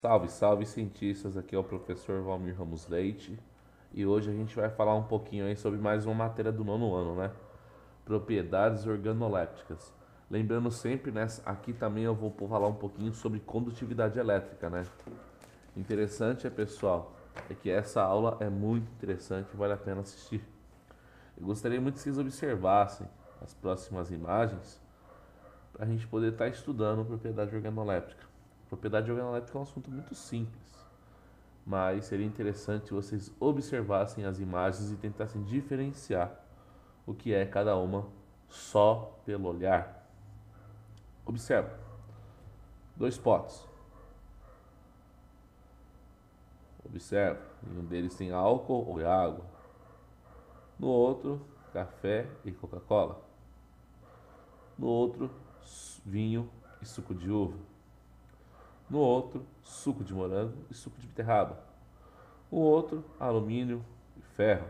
Salve, salve cientistas, aqui é o professor Valmir Ramos Leite e hoje a gente vai falar um pouquinho aí sobre mais uma matéria do nono ano, né? Propriedades organolépticas. Lembrando sempre, né, aqui também eu vou falar um pouquinho sobre condutividade elétrica, né? Interessante é, pessoal, é que essa aula é muito interessante, vale a pena assistir. Eu gostaria muito que vocês observassem as próximas imagens para a gente poder estar tá estudando propriedade organoléptica. Propriedade organolética é um assunto muito simples, mas seria interessante vocês observassem as imagens e tentassem diferenciar o que é cada uma só pelo olhar. Observa. Dois potes. Observa, em um deles tem álcool ou água. No outro, café e Coca-Cola. No outro, vinho e suco de uva no outro, suco de morango e suco de beterraba, o outro, alumínio e ferro,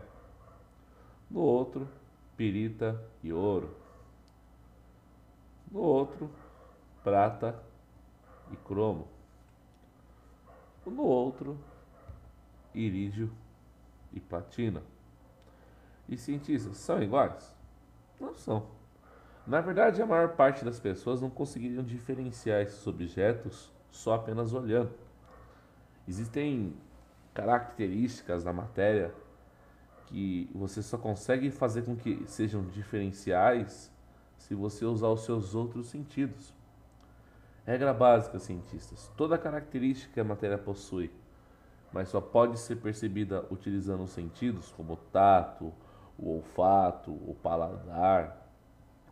no outro, pirita e ouro, no outro, prata e cromo, no outro, irídio e platina. E cientistas são iguais? Não são. Na verdade, a maior parte das pessoas não conseguiriam diferenciar esses objetos só apenas olhando. Existem características da matéria que você só consegue fazer com que sejam diferenciais se você usar os seus outros sentidos. Regra básica, cientistas: toda característica que a matéria possui, mas só pode ser percebida utilizando os sentidos, como o tato, o olfato, o paladar,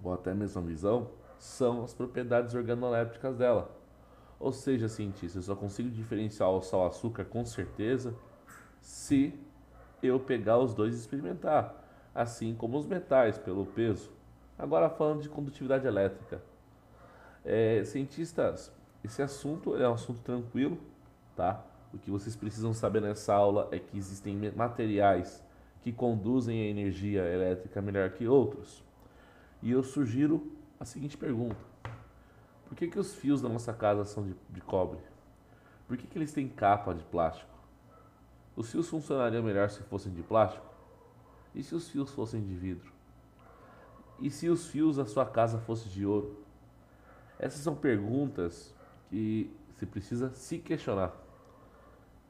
ou até mesmo a visão, são as propriedades organolépticas dela. Ou seja, cientista, eu só consigo diferenciar o sal-açúcar com certeza se eu pegar os dois e experimentar, assim como os metais, pelo peso. Agora falando de condutividade elétrica. É, cientistas, esse assunto é um assunto tranquilo, tá? O que vocês precisam saber nessa aula é que existem materiais que conduzem a energia elétrica melhor que outros. E eu sugiro a seguinte pergunta: por que, que os fios da nossa casa são de, de cobre? Por que, que eles têm capa de plástico? Os fios funcionariam melhor se fossem de plástico? E se os fios fossem de vidro? E se os fios da sua casa fossem de ouro? Essas são perguntas que se precisa se questionar.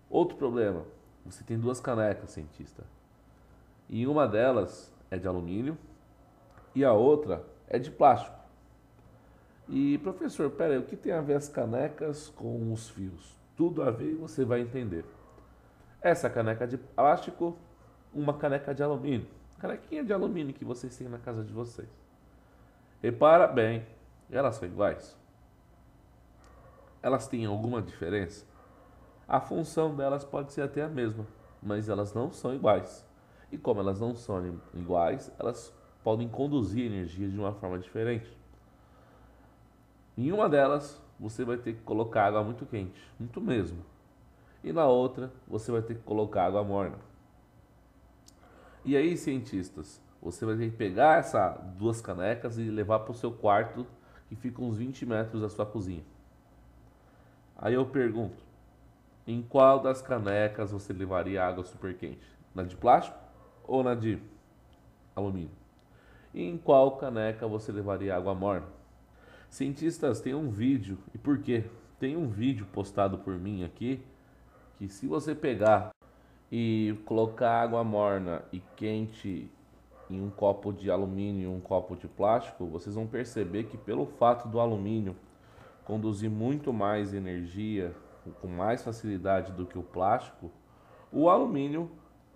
Outro problema: você tem duas canecas, cientista. E uma delas é de alumínio e a outra é de plástico. E, professor, peraí, o que tem a ver as canecas com os fios? Tudo a ver e você vai entender. Essa caneca de plástico, uma caneca de alumínio. Canequinha de alumínio que vocês têm na casa de vocês. Repara bem, elas são iguais? Elas têm alguma diferença? A função delas pode ser até a mesma, mas elas não são iguais. E como elas não são iguais, elas podem conduzir energia de uma forma diferente. Em uma delas, você vai ter que colocar água muito quente, muito mesmo. E na outra, você vai ter que colocar água morna. E aí, cientistas, você vai ter que pegar essas duas canecas e levar para o seu quarto, que fica uns 20 metros da sua cozinha. Aí eu pergunto, em qual das canecas você levaria água super quente? Na de plástico ou na de alumínio? E em qual caneca você levaria água morna? Cientistas, tem um vídeo. E por quê? Tem um vídeo postado por mim aqui que se você pegar e colocar água morna e quente em um copo de alumínio e um copo de plástico, vocês vão perceber que pelo fato do alumínio conduzir muito mais energia com mais facilidade do que o plástico, o alumínio,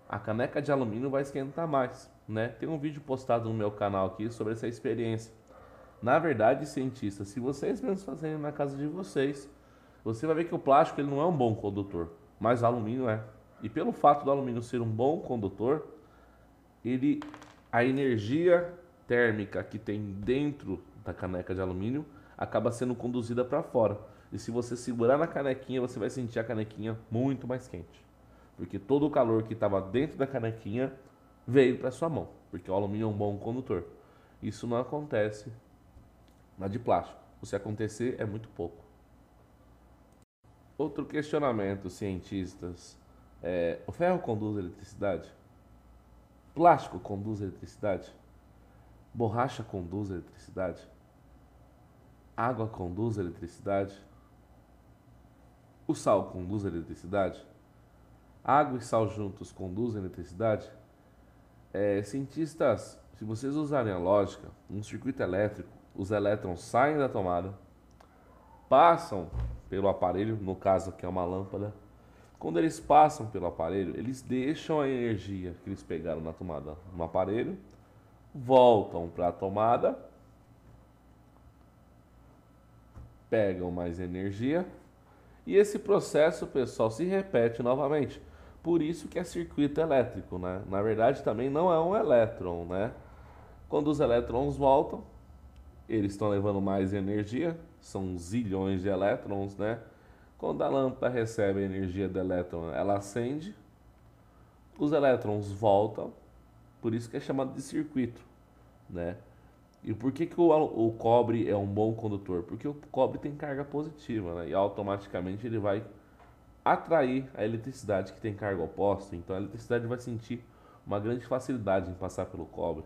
a caneca de alumínio vai esquentar mais, né? Tem um vídeo postado no meu canal aqui sobre essa experiência. Na verdade, cientistas, se vocês mesmos fazerem na casa de vocês, você vai ver que o plástico ele não é um bom condutor, mas o alumínio é. E pelo fato do alumínio ser um bom condutor, ele a energia térmica que tem dentro da caneca de alumínio acaba sendo conduzida para fora. E se você segurar na canequinha, você vai sentir a canequinha muito mais quente, porque todo o calor que estava dentro da canequinha veio para sua mão, porque o alumínio é um bom condutor. Isso não acontece na de plástico, o se acontecer é muito pouco. Outro questionamento, cientistas. É, o ferro conduz eletricidade? Plástico conduz eletricidade? Borracha conduz eletricidade? Água conduz eletricidade? O sal conduz eletricidade? Água e sal juntos conduzem eletricidade? É, cientistas, se vocês usarem a lógica, um circuito elétrico os elétrons saem da tomada, passam pelo aparelho, no caso aqui é uma lâmpada. Quando eles passam pelo aparelho, eles deixam a energia que eles pegaram na tomada no aparelho, voltam para a tomada, pegam mais energia e esse processo, pessoal, se repete novamente. Por isso que é circuito elétrico, né? Na verdade, também não é um elétron, né? Quando os elétrons voltam, eles estão levando mais energia, são zilhões de elétrons, né? Quando a lâmpada recebe a energia do elétron, ela acende, os elétrons voltam, por isso que é chamado de circuito, né? E por que, que o, o cobre é um bom condutor? Porque o cobre tem carga positiva, né? E automaticamente ele vai atrair a eletricidade que tem carga oposta, então a eletricidade vai sentir uma grande facilidade em passar pelo cobre.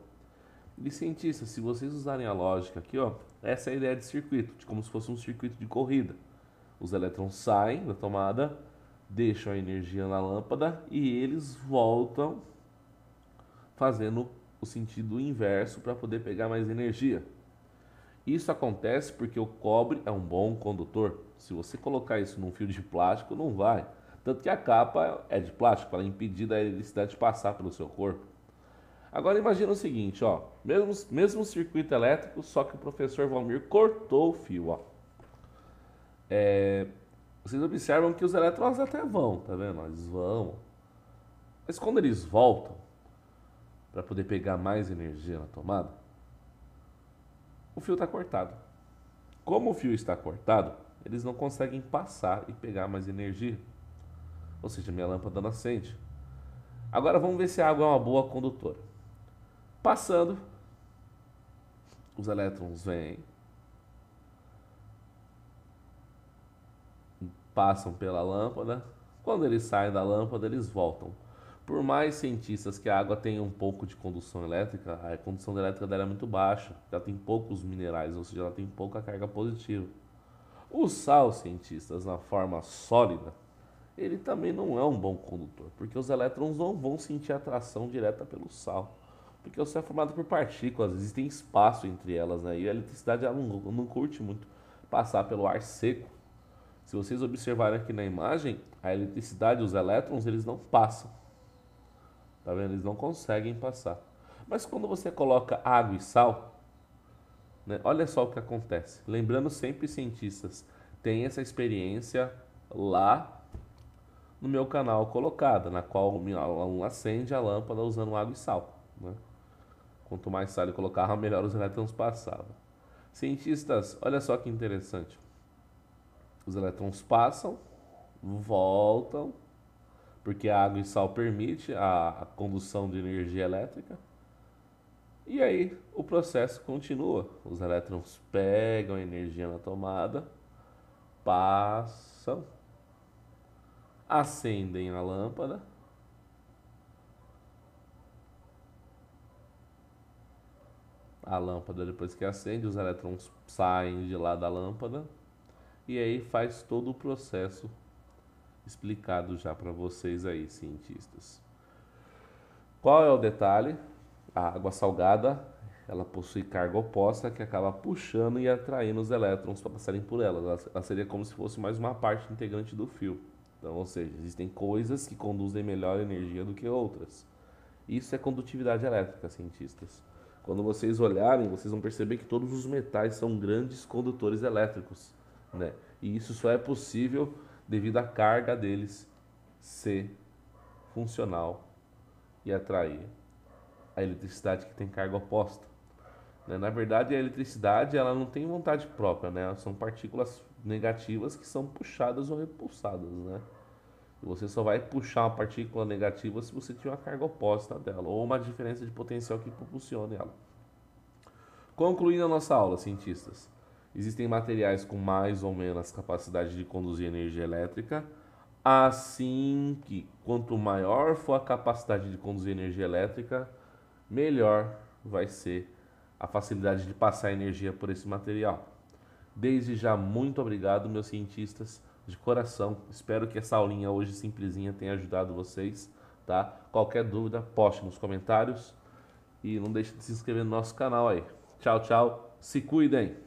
E cientistas, se vocês usarem a lógica aqui, ó, essa é a ideia de circuito, de como se fosse um circuito de corrida. Os elétrons saem da tomada, deixam a energia na lâmpada e eles voltam fazendo o sentido inverso para poder pegar mais energia. Isso acontece porque o cobre é um bom condutor. Se você colocar isso num fio de plástico, não vai. Tanto que a capa é de plástico para é impedir a eletricidade passar pelo seu corpo. Agora imagina o seguinte, ó, mesmo, mesmo circuito elétrico, só que o professor Valmir cortou o fio, ó. É, vocês observam que os elétrons até vão, tá vendo? Eles vão. Mas quando eles voltam, para poder pegar mais energia na tomada, o fio está cortado. Como o fio está cortado, eles não conseguem passar e pegar mais energia. Ou seja, minha lâmpada não acende. Agora vamos ver se a água é uma boa condutora. Passando, os elétrons vêm, passam pela lâmpada. Quando eles saem da lâmpada, eles voltam. Por mais cientistas que a água tenha um pouco de condução elétrica, a condução elétrica dela é muito baixa. Ela tem poucos minerais, ou seja, ela tem pouca carga positiva. O sal, cientistas, na forma sólida, ele também não é um bom condutor, porque os elétrons não vão sentir atração direta pelo sal porque o céu é formado por partículas, existem espaço entre elas, né? E a eletricidade ela não, não curte muito passar pelo ar seco. Se vocês observarem aqui na imagem, a eletricidade, os elétrons, eles não passam. Tá vendo? Eles não conseguem passar. Mas quando você coloca água e sal, né? olha só o que acontece. Lembrando sempre, cientistas, tem essa experiência lá no meu canal colocada, na qual um acende a lâmpada usando água e sal. Né? Quanto mais sal colocava, melhor os elétrons passavam. Cientistas, olha só que interessante. Os elétrons passam, voltam, porque a água e sal permite a, a condução de energia elétrica. E aí o processo continua. Os elétrons pegam a energia na tomada, passam, acendem a lâmpada a lâmpada depois que acende, os elétrons saem de lá da lâmpada e aí faz todo o processo explicado já para vocês aí, cientistas. Qual é o detalhe? A água salgada, ela possui carga oposta que acaba puxando e atraindo os elétrons para passarem por ela. Ela seria como se fosse mais uma parte integrante do fio. Então, ou seja, existem coisas que conduzem melhor energia do que outras. Isso é condutividade elétrica, cientistas. Quando vocês olharem, vocês vão perceber que todos os metais são grandes condutores elétricos, né? E isso só é possível devido à carga deles ser funcional e atrair a eletricidade que tem carga oposta. Né? Na verdade, a eletricidade ela não tem vontade própria, né? São partículas negativas que são puxadas ou repulsadas, né? Você só vai puxar uma partícula negativa se você tiver uma carga oposta dela, ou uma diferença de potencial que propulsione ela. Concluindo a nossa aula, cientistas, existem materiais com mais ou menos capacidade de conduzir energia elétrica, assim que quanto maior for a capacidade de conduzir energia elétrica, melhor vai ser a facilidade de passar energia por esse material. Desde já, muito obrigado, meus cientistas de coração. Espero que essa aulinha hoje simplesinha tenha ajudado vocês, tá? Qualquer dúvida, poste nos comentários e não deixe de se inscrever no nosso canal aí. Tchau, tchau. Se cuidem.